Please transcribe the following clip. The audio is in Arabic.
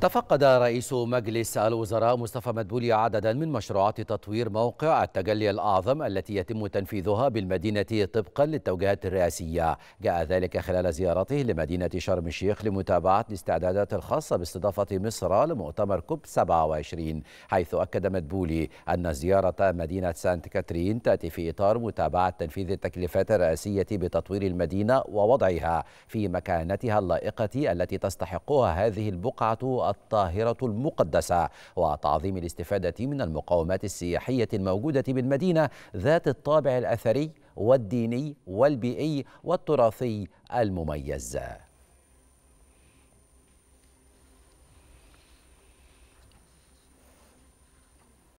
تفقد رئيس مجلس الوزراء مصطفى مدبولي عددا من مشروعات تطوير موقع التجلي الأعظم التي يتم تنفيذها بالمدينة طبقا للتوجيهات الرئاسية جاء ذلك خلال زيارته لمدينة شرم الشيخ لمتابعة الاستعدادات الخاصة باستضافة مصر لمؤتمر كوب 27 حيث أكد مدبولي أن زيارة مدينة سانت كاترين تأتي في إطار متابعة تنفيذ التكلفات الرئاسية بتطوير المدينة ووضعها في مكانتها اللائقة التي تستحقها هذه البقعة الطاهرة المقدسة وتعظيم الاستفادة من المقاومات السياحية الموجودة بالمدينة ذات الطابع الأثري والديني والبيئي والتراثي المميز